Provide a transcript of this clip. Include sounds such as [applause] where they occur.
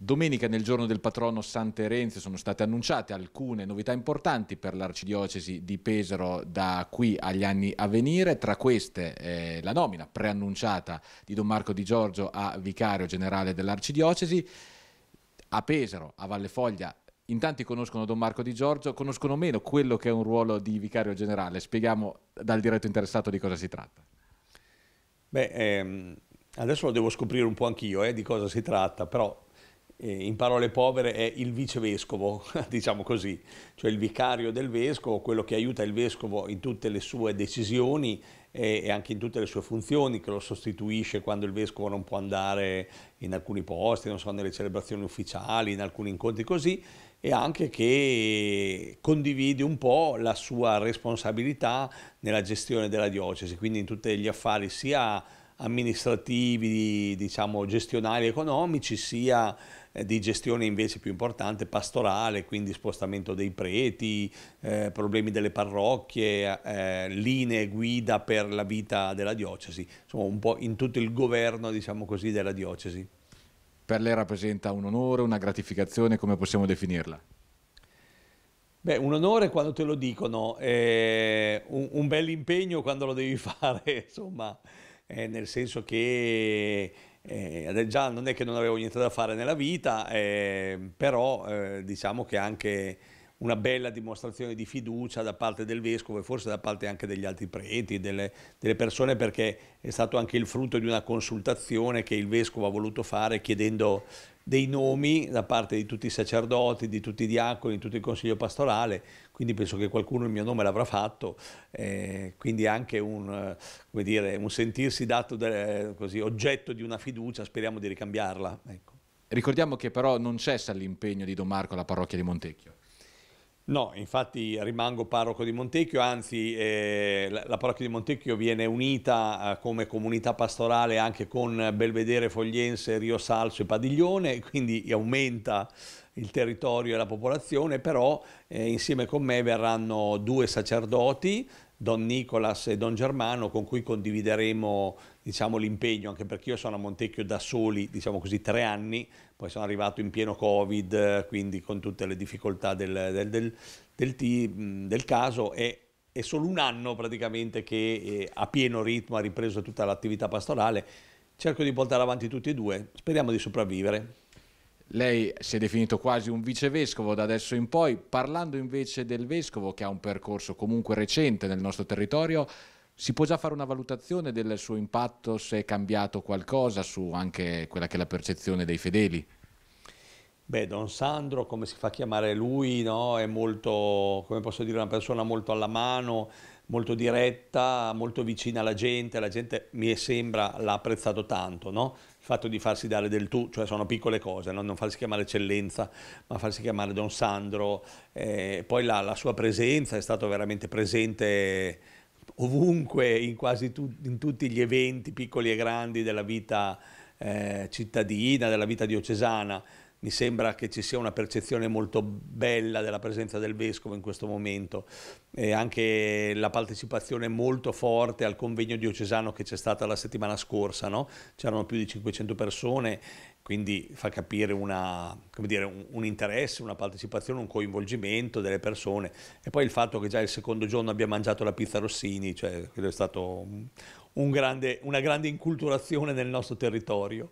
Domenica, nel giorno del patrono San Terenzio, sono state annunciate alcune novità importanti per l'arcidiocesi di Pesaro da qui agli anni a venire. Tra queste, eh, la nomina preannunciata di Don Marco Di Giorgio a vicario generale dell'arcidiocesi. A Pesaro, a Valle Foglia, in tanti conoscono Don Marco Di Giorgio, conoscono meno quello che è un ruolo di vicario generale. Spieghiamo dal diretto interessato di cosa si tratta. Beh, ehm, adesso lo devo scoprire un po' anch'io eh, di cosa si tratta, però eh, in parole povere è il vicevescovo, [laughs] diciamo così, cioè il vicario del vescovo, quello che aiuta il vescovo in tutte le sue decisioni e, anche in tutte le sue funzioni, che lo sostituisce quando il vescovo non può andare in alcuni posti, non so, nelle celebrazioni ufficiali, in alcuni incontri così, e anche che condivide un po' la sua responsabilità nella gestione della diocesi, quindi in tutti gli affari sia amministrativi, diciamo gestionali economici, sia eh, di gestione invece più importante pastorale, quindi spostamento dei preti, eh, problemi delle parrocchie, eh, linee guida per la vita della diocesi, insomma un po' in tutto il governo diciamo così, della diocesi. Per lei rappresenta un onore, una gratificazione, come possiamo definirla? Beh, un onore quando te lo dicono, eh, un, un bel impegno quando lo devi [laughs] fare, insomma eh, nel senso che eh, già non è che non avevo niente da fare nella vita, eh, però eh, diciamo che anche una bella dimostrazione di fiducia da parte del vescovo e forse da parte anche degli altri preti, delle, delle, persone, perché è stato anche il frutto di una consultazione che il vescovo ha voluto fare chiedendo dei nomi da parte di tutti i sacerdoti, di tutti i diaconi, di tutto il consiglio pastorale, quindi penso che qualcuno il mio nome l'avrà fatto, eh, quindi anche un, dire, un sentirsi dato de, così, oggetto di una fiducia, speriamo di ricambiarla. Ecco. Ricordiamo che però non cessa l'impegno di Don Marco alla parrocchia di Montecchio. No, infatti rimango parroco di Montecchio, anzi eh, la, parrocchia di Montecchio viene unita eh, come comunità pastorale anche con Belvedere, Fogliense, Rio Salso e Padiglione, quindi aumenta il territorio e la popolazione, però eh, insieme con me verranno due sacerdoti Don Nicolas e Don Germano con cui condivideremo diciamo, l'impegno, anche perché io sono a Montecchio da soli, diciamo così, tre anni, poi sono arrivato in pieno Covid, quindi con tutte le difficoltà del, del, del, del caso e è solo un anno praticamente che eh, a pieno ritmo ha ripreso tutta l'attività pastorale. Cerco di portare avanti tutti e due, speriamo di sopravvivere. Lei si è definito quasi un vicevescovo da adesso in poi, parlando invece del vescovo che ha un percorso comunque recente nel nostro territorio, si può già fare una valutazione del suo impatto, se è cambiato qualcosa su anche quella che è la percezione dei fedeli? Beh, Don Sandro, come si fa a chiamare lui, no? è molto, come posso dire, una persona molto alla mano, molto diretta, molto vicina alla gente, la gente mi sembra l'ha apprezzato tanto, no? fatto di farsi dare del tu, cioè sono piccole cose, no? non farsi chiamare eccellenza, ma farsi chiamare Don Sandro, eh, poi la, la, sua presenza è stata veramente presente ovunque, in quasi tu, in tutti gli eventi piccoli e grandi della vita eh, cittadina, della vita diocesana, mi sembra che ci sia una percezione molto bella della presenza del Vescovo in questo momento, e anche la partecipazione molto forte al convegno diocesano che c'è stata la settimana scorsa, no? c'erano più di 500 persone, quindi fa capire una, dire, un, un, interesse, una partecipazione, un coinvolgimento delle persone e poi il fatto che già il secondo giorno abbia mangiato la pizza Rossini, cioè, quello è stato un grande, una grande inculturazione nel nostro territorio.